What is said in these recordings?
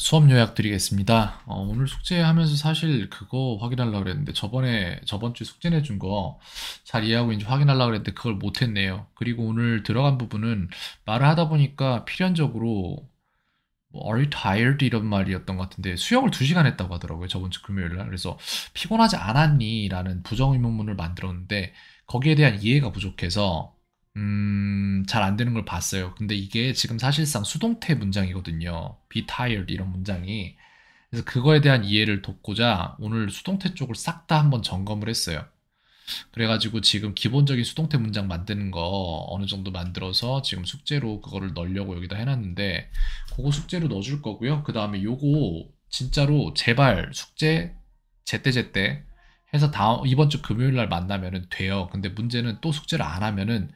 수업 요약 드리겠습니다. 어, 오늘 숙제하면서 사실 그거 확인하려고 그랬는데 저번에 저번 주에 숙제 내준 거 잘 이해하고 있는지 확인하려고 그랬는데 그걸 못했네요. 그리고 오늘 들어간 부분은 말을 하다 보니까 필연적으로 뭐, are you tired 이런 말이었던 것 같은데 수영을 2시간 했다고 하더라고요. 저번 주 금요일 날. 그래서 피곤하지 않았니? 라는 부정의문문을 만들었는데 거기에 대한 이해가 부족해서 음, 잘 안 되는 걸 봤어요. 근데 이게 지금 사실상 수동태 문장이거든요. be tired 이런 문장이. 그래서 그거에 대한 이해를 돕고자 오늘 수동태 쪽을 싹 다 한번 점검을 했어요. 그래가지고 지금 기본적인 수동태 문장 만드는 거 어느 정도 만들어서 지금 숙제로 그거를 넣으려고 여기다 해놨는데 그거 숙제로 넣어줄 거고요. 그 다음에 요거 진짜로 제발 숙제 제때제때 해서 다음 이번 주 금요일 날 만나면은 돼요. 근데 문제는 또 숙제를 안 하면은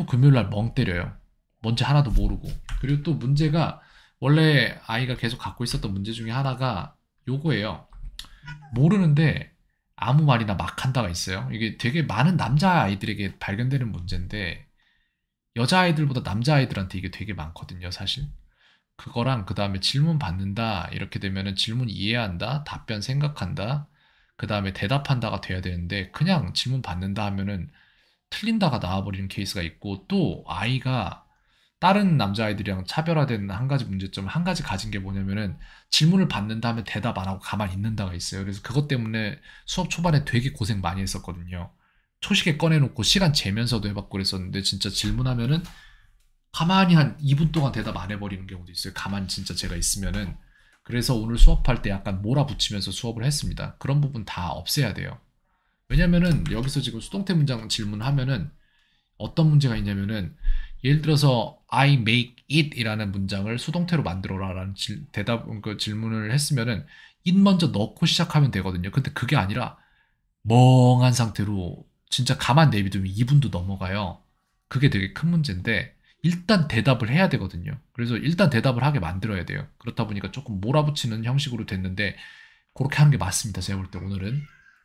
또 금요일 날멍 때려요. 뭔지 하나도 모르고. 그리고 또 문제가 원래 아이가 계속 갖고 있었던 문제 중에 하나가 요거예요. 모르는데 아무 말이나 막 한다가 있어요. 이게 되게 많은 남자 아이들에게 발견되는 문제인데 여자 아이들보다 남자 아이들한테 이게 되게 많거든요, 사실. 그거랑 그 다음에 질문 받는다 이렇게 되면은 질문 이해한다, 답변 생각한다, 그 다음에 대답한다가 돼야 되는데 그냥 질문 받는다 하면은 틀린다가 나와버리는 케이스가 있고 또 아이가 다른 남자아이들이랑 차별화된 한 가지 문제점 한 가지 가진 게 뭐냐면은 질문을 받는 다음에 대답 안 하고 가만히 있는다가 있어요. 그래서 그것 때문에 수업 초반에 되게 고생 많이 했었거든요. 초식에 꺼내놓고 시간 재면서도 해봤고 그랬었는데 진짜 질문하면은 가만히 한 2분 동안 대답 안 해버리는 경우도 있어요. 가만히 진짜 제가 있으면은 그래서 오늘 수업할 때 약간 몰아붙이면서 수업을 했습니다. 그런 부분 다 없애야 돼요. 왜냐면은 여기서 지금 수동태 문장 질문하면은 어떤 문제가 있냐면은 예를 들어서 I make it 이라는 문장을 수동태로 만들어라 라는 대답, 그 질문을 했으면은 it 먼저 넣고 시작하면 되거든요. 근데 그게 아니라 멍한 상태로 진짜 가만 내비두면 2분도 넘어가요. 그게 되게 큰 문제인데 일단 대답을 해야 되거든요. 그래서 일단 대답을 하게 만들어야 돼요. 그렇다 보니까 조금 몰아붙이는 형식으로 됐는데 그렇게 하는 게 맞습니다. 제가 볼 때 오늘은.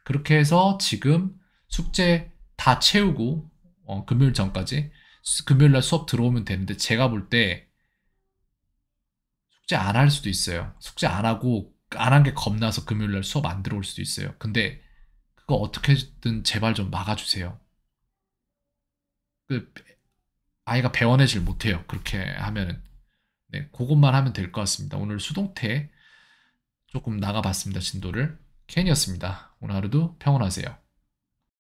그렇게 해서 지금 숙제 다 채우고 어, 금요일 전까지 금요일 날 수업 들어오면 되는데 제가 볼 때 숙제 안 할 수도 있어요. 숙제 안 하고 안 한 게 겁나서 금요일 날 수업 안 들어올 수도 있어요. 근데 그거 어떻게든 제발 좀 막아주세요. 그 아이가 배워내질 못해요. 그렇게 하면은 네, 그것만 하면 될 것 같습니다. 오늘 수동태 조금 나가봤습니다. 진도를. 켄이었습니다. 오늘 하루도 평온하세요.